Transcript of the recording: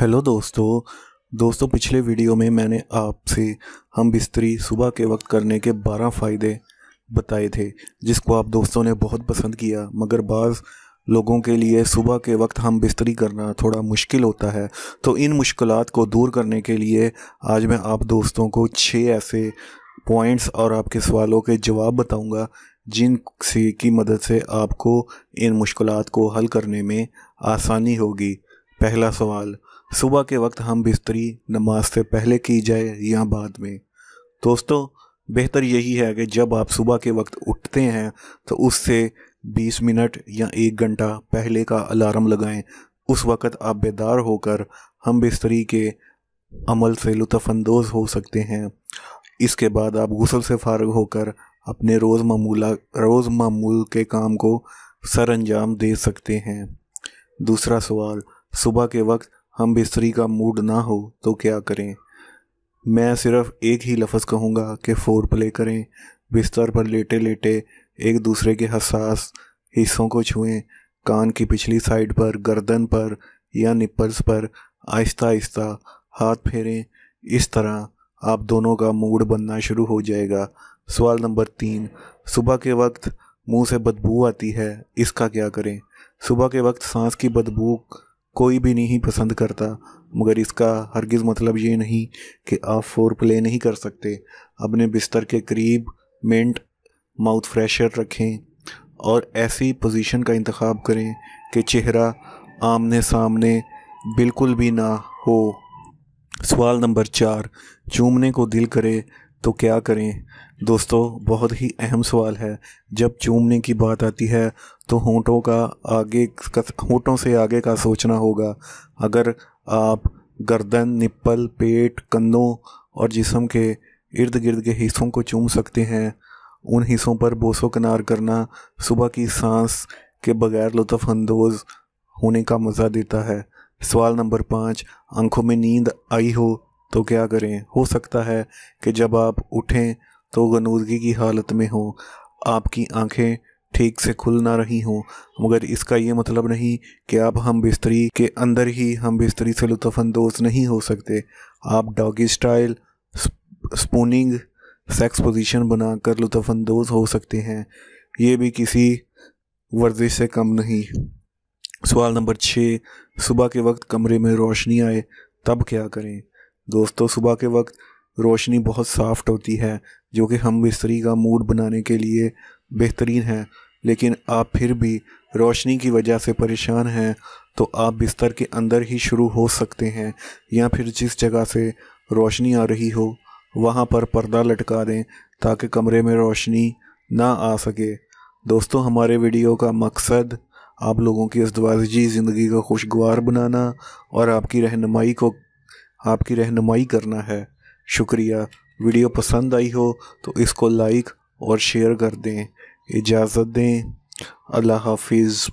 hello दोस्तों दोस्तों पिछले वीडियो में मैंने आपसे हम बिस्तरी सुबह के वक्त करने के 12 फ़ायदे बताए थे जिसको आप दोस्तों ने बहुत पसंद किया मगर बाज़ लोगों के लिए सुबह के वक्त हम बिस्तरी करना थोड़ा मुश्किल होता है तो इन मुश्किल को दूर करने के लिए आज मैं आप दोस्तों को छः ऐसे पॉइंट्स और आपके सवालों के जवाब बताऊँगा जिन से की मदद से आपको इन मुश्किल को हल करने में आसानी होगी पहला सवाल सुबह के वक्त हम बिस्तरी नमाज से पहले की जाए या बाद में दोस्तों बेहतर यही है कि जब आप सुबह के वक्त उठते हैं तो उससे 20 मिनट या एक घंटा पहले का अलार्म लगाएं उस वक़्त आप बेदार होकर हम बिस्तरी के अमल से लुफानंदोज़ हो सकते हैं इसके बाद आप गुसल से फारग होकर अपने रोज़ मामूला रोज़ मामूल के काम को सर अंजाम दे सकते हैं दूसरा सवाल सुबह के वक्त हम बिस्तरी का मूड ना हो तो क्या करें मैं सिर्फ एक ही लफ्ज़ कहूँगा कि फोर प्ले करें बिस्तर पर लेटे लेटे एक दूसरे के हसास हिस्सों को छुएं कान की पिछली साइड पर गर्दन पर या निप्पल्स पर आहिस्ता आहिस्ता हाथ फेरें इस तरह आप दोनों का मूड बनना शुरू हो जाएगा सवाल नंबर तीन सुबह के वक्त मुंह से बदबू आती है इसका क्या करें सुबह के वक्त सांस की बदबू कोई भी नहीं पसंद करता मगर इसका हरगिज़ मतलब ये नहीं कि आप फोर प्ले नहीं कर सकते अपने बिस्तर के करीब मेंट माउथ फ्रेशर रखें और ऐसी पोजीशन का इंतखब करें कि चेहरा आमने सामने बिल्कुल भी ना हो सवाल नंबर चार चूमने को दिल करे तो क्या करें दोस्तों बहुत ही अहम सवाल है जब चूमने की बात आती है तो होंठों का आगे का होंठों से आगे का सोचना होगा अगर आप गर्दन निप्पल पेट कंधों और जिसम के इर्द गिर्द के हिस्सों को चूम सकते हैं उन हिस्सों पर बोसो कनार करना सुबह की सांस के बगैर लुत्फानंदोज होने का मज़ा देता है सवाल नंबर पाँच आंखों में नींद आई हो तो क्या करें हो सकता है कि जब आप उठें तो गनूदगी की हालत में हो आपकी आंखें ठीक से खुल ना रही हों मगर इसका ये मतलब नहीं कि आप हम बिस्तरी के अंदर ही हम बिस्तरी से लुफानंदोज नहीं हो सकते आप doggy style spooning sex position बनाकर लुफानंदोज हो सकते हैं ये भी किसी वर्जिश से कम नहीं सवाल नंबर छः सुबह के वक्त कमरे में रोशनी आए तब क्या करें दोस्तों सुबह के वक्त रोशनी बहुत साफ्ट होती है जो कि हम बिस्तरी का मूड बनाने के लिए बेहतरीन है लेकिन आप फिर भी रोशनी की वजह से परेशान हैं तो आप बिस्तर के अंदर ही शुरू हो सकते हैं या फिर जिस जगह से रोशनी आ रही हो वहाँ पर पर्दा लटका दें ताकि कमरे में रोशनी ना आ सके दोस्तों हमारे वीडियो का मकसद आप लोगों की अजदवाजी ज़िंदगी को खुशगवार बनाना और आपकी रहनमाई को आपकी रहनुमाई करना है शुक्रिया वीडियो पसंद आई हो तो इसको लाइक और शेयर कर दें इजाज़त दें अल्लाह हाफिज़